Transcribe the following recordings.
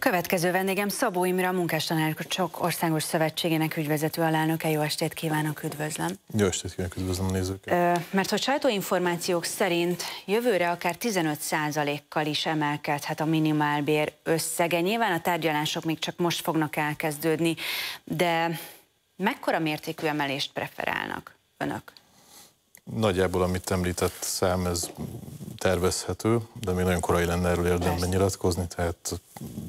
Következő vendégem Szabó Imre, a Munkástanárok Országos Szövetségének ügyvezető alelnöke. Jó estét kívánok, üdvözlöm. Jó estét kívánok, üdvözlöm a nézőket. Mert hogy sajtóinformációk szerint jövőre akár 15%-kal is emelkedhet a minimálbér összege. Nyilván a tárgyalások még csak most fognak elkezdődni, de mekkora mértékű emelést preferálnak önök? Nagyjából, amit említett szám, ez tervezhető, de még nagyon korai lenne erről érdemben nyilatkozni, tehát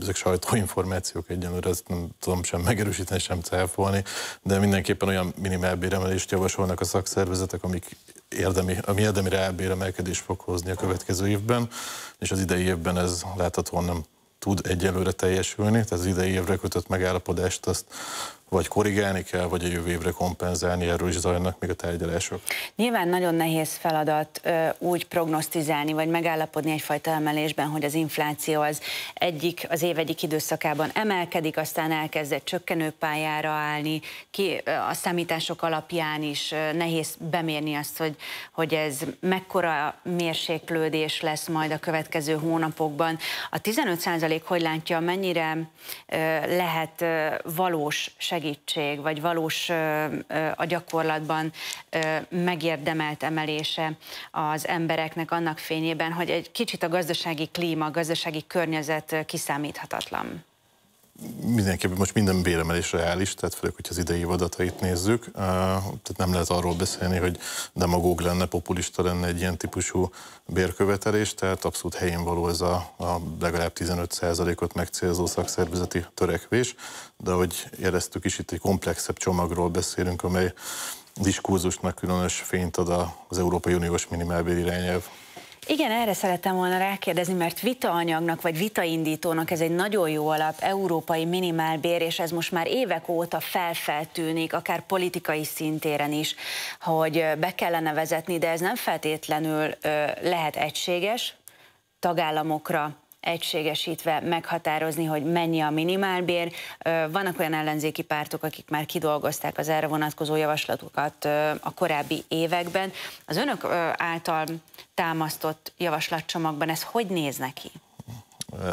ezek sajtóinformációk egyenlőre, ezt nem tudom sem megerősíteni, sem cáfolni, de mindenképpen olyan minimál béremelést javasolnak a szakszervezetek, amik érdemi, ami érdemi rábéremelkedés fog hozni a következő évben, és az idei évben ez láthatóan nem tud egyelőre teljesülni, tehát az idei évre kötött megállapodást azt vagy korrigálni kell, vagy a jövő évre kompenzálni, erről is zajlanak még a tárgyalások. Nyilván nagyon nehéz feladat úgy prognosztizálni, vagy megállapodni egyfajta emelésben, hogy az infláció az egyik, az év egyik időszakában emelkedik, aztán elkezd egy csökkenő pályára állni, ki, a számítások alapján is nehéz bemérni azt, hogy, hogy ez mekkora mérséklődés lesz majd a következő hónapokban. A 15 hogy látja, mennyire lehet valós segítség segítség, vagy valós a gyakorlatban megérdemelt emelése az embereknek annak fényében, hogy egy kicsit a gazdasági klíma, a gazdasági környezet kiszámíthatatlan mindenképpen most minden béremelés reális, tehát főleg, hogyha az idei adatait nézzük, tehát nem lehet arról beszélni, hogy demagóg lenne, populista lenne egy ilyen típusú bérkövetelés, tehát abszolút helyén való ez a, a legalább 15%-ot megcélzó szakszervezeti törekvés, de ahogy jeleztük is, itt egy komplexebb csomagról beszélünk, amely diskurzusnak különös fényt ad az Európai Uniós minimálbér irányelv igen, erre szerettem volna rákérdezni, mert vitaanyagnak vagy vitaindítónak ez egy nagyon jó alap, európai minimálbér, és ez most már évek óta felfeltűnik, akár politikai szintéren is, hogy be kellene vezetni, de ez nem feltétlenül lehet egységes tagállamokra egységesítve meghatározni, hogy mennyi a minimálbér. Vannak olyan ellenzéki pártok, akik már kidolgozták az erre vonatkozó javaslatokat a korábbi években. Az önök által támasztott javaslatcsomagban ez hogy néz neki?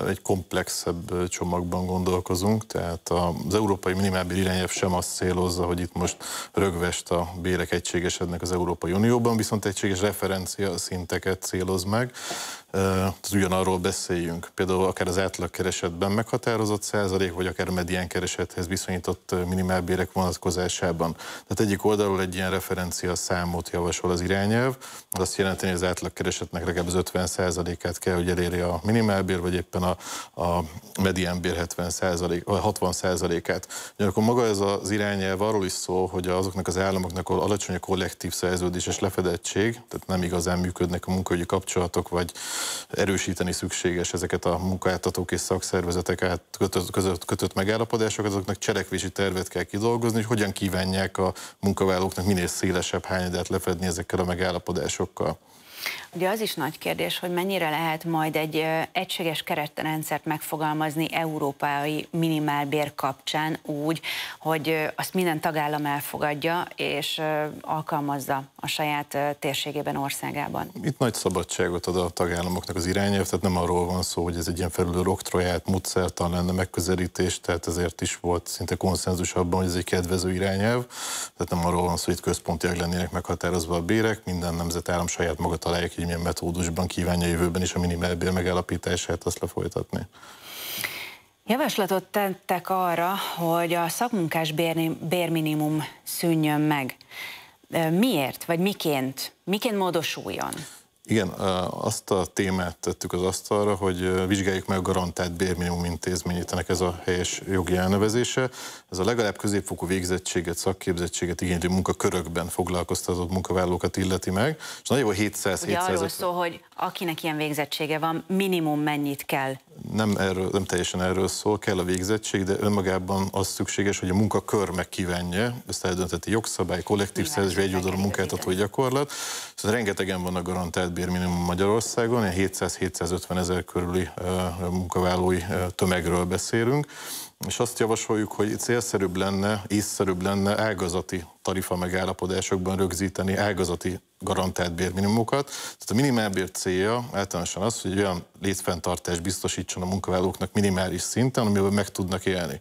egy komplexebb csomagban gondolkozunk, tehát az európai minimálbér irányelv sem azt célozza, hogy itt most rögvest a bérek egységesednek az Európai Unióban, viszont egységes referencia szinteket céloz meg, tehát ugyanarról beszéljünk. Például akár az átlagkeresetben meghatározott százalék, vagy akár a medián keresethez viszonyított minimálbérek vonatkozásában. Tehát egyik oldalról egy ilyen referencia számot javasol az irányelv, az azt jelenti, hogy az átlagkeresetnek legalább az 50 százalékát kell, hogy elérje a minimálbér, vagy éppen éppen a, a mediánbér 70 vagy 60 át akkor maga ez az irányelv arról is szól, hogy azoknak az államoknak alacsony a kollektív és lefedettség, tehát nem igazán működnek a munkahogyi kapcsolatok, vagy erősíteni szükséges ezeket a munkáltatók és szakszervezetek át kötött, között kötött megállapodásokat, azoknak cselekvési tervet kell kidolgozni, hogy hogyan kívánják a munkavállalóknak minél szélesebb hányadát lefedni ezekkel a megállapodásokkal. Ugye az is nagy kérdés, hogy mennyire lehet majd egy egységes keretrendszert megfogalmazni európai minimálbér kapcsán úgy, hogy azt minden tagállam elfogadja és alkalmazza a saját térségében, országában. Itt nagy szabadságot ad a tagállamoknak az irányelv, tehát nem arról van szó, hogy ez egy ilyen felülő roktroját, módszertan lenne megközelítés, tehát ezért is volt szinte konszenzus abban, hogy ez egy kedvező irányelv, tehát nem arról van szó, hogy itt központiak lennének meghatározva a bérek, minden nemzetállam saját maga találja ki hogy milyen metódusban kívánja jövőben is a minimálbér megállapítását azt lefolytatni. Javaslatot tettek arra, hogy a szakmunkás bérminimum szűnjön meg. Miért, vagy miként? Miként módosuljon? Igen, azt a témát tettük az asztalra, hogy vizsgáljuk meg a garantált bérminimum ennek ez a helyes jogi elnevezése. Ez a legalább középfokú végzettséget, szakképzettséget igénylő munkakörökben foglalkoztatott munkavállalókat illeti meg, és nagyjából 700 Ugye 700 arról szól, hogy akinek ilyen végzettsége van, minimum mennyit kell? Nem, erről, nem teljesen erről szól, kell a végzettség, de önmagában az szükséges, hogy a munkakör megkívánja, ezt eldönteti jogszabály, kollektív szerzés, egy oldalú munkáltató gyakorlat, szóval rengetegen vannak garantált bérminimum Magyarországon, 700-750 ezer körüli munkavállalói tömegről beszélünk, és azt javasoljuk, hogy célszerűbb lenne, észszerűbb lenne ágazati tarifa megállapodásokban rögzíteni ágazati garantált bérminimumokat. Tehát a minimálbér célja általánosan az, hogy olyan létfenntartást biztosítson a munkavállalóknak minimális szinten, amiben meg tudnak élni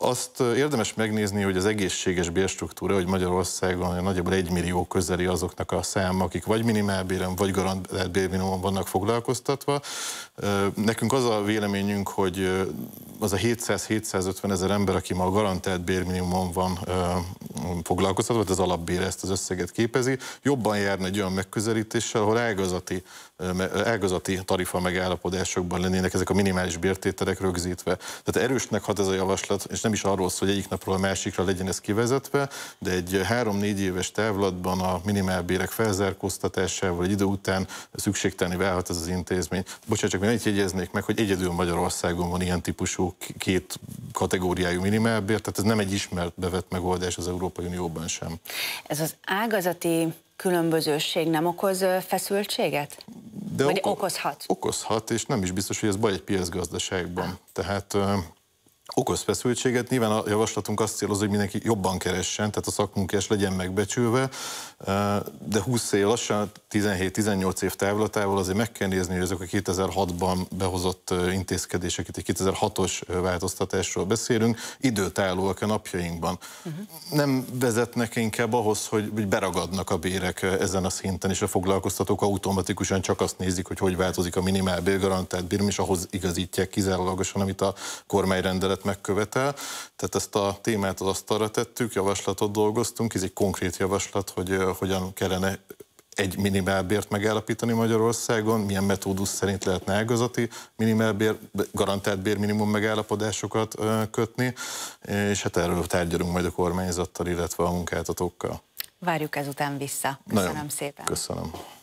azt érdemes megnézni, hogy az egészséges bérstruktúra, hogy Magyarországon nagyjából egy millió közeli azoknak a száma, akik vagy minimálbéren, vagy garantált bérminimumon vannak foglalkoztatva. Nekünk az a véleményünk, hogy az a 700-750 ezer ember, aki ma a garantált bérminimumon van foglalkoztatva, tehát az alapbér ezt az összeget képezi, jobban járna egy olyan megközelítéssel, ahol ágazati, ágazati tarifa megállapodásokban lennének ezek a minimális bértételek rögzítve. Tehát erősnek hat ez a javaslat, és nem is arról szól, hogy egyik napról a másikra legyen ez kivezetve, de egy három-négy éves távlatban a minimálbérek felzárkóztatásával egy idő után szükségtelni válhat ez az intézmény. Bocsánat, csak még annyit jegyeznék meg, hogy egyedül Magyarországon van ilyen típusú két kategóriájú minimálbér, tehát ez nem egy ismert bevett megoldás az Európai Unióban sem. Ez az ágazati különbözőség nem okoz feszültséget? De Vagy oko okozhat? Okozhat, és nem is biztos, hogy ez baj egy piacgazdaságban. Tehát okoz feszültséget. Nyilván a javaslatunk azt célozza, hogy mindenki jobban keressen, tehát a szakmunkás legyen megbecsülve, de 20 év lassan, 17-18 év távlatával azért meg kell nézni, hogy ezek a 2006-ban behozott intézkedések, itt egy 2006-os változtatásról beszélünk, időtállóak a napjainkban. Uh-huh. Nem vezetnek inkább ahhoz, hogy beragadnak a bérek ezen a szinten, és a foglalkoztatók automatikusan csak azt nézik, hogy hogy változik a minimál bérgarantált bérm, és ahhoz igazítják kizárólagosan, amit a kormányrendelet rendet megkövetel. Tehát ezt a témát az asztalra tettük, javaslatot dolgoztunk, ez egy konkrét javaslat, hogy hogyan kellene egy minimálbért megállapítani Magyarországon, milyen metódus szerint lehetne ágazati minimálbér, garantált bérminimum megállapodásokat kötni, és hát erről tárgyalunk majd a kormányzattal, illetve a munkáltatókkal. Várjuk ezután vissza. Köszönöm Nagyon szépen. Köszönöm.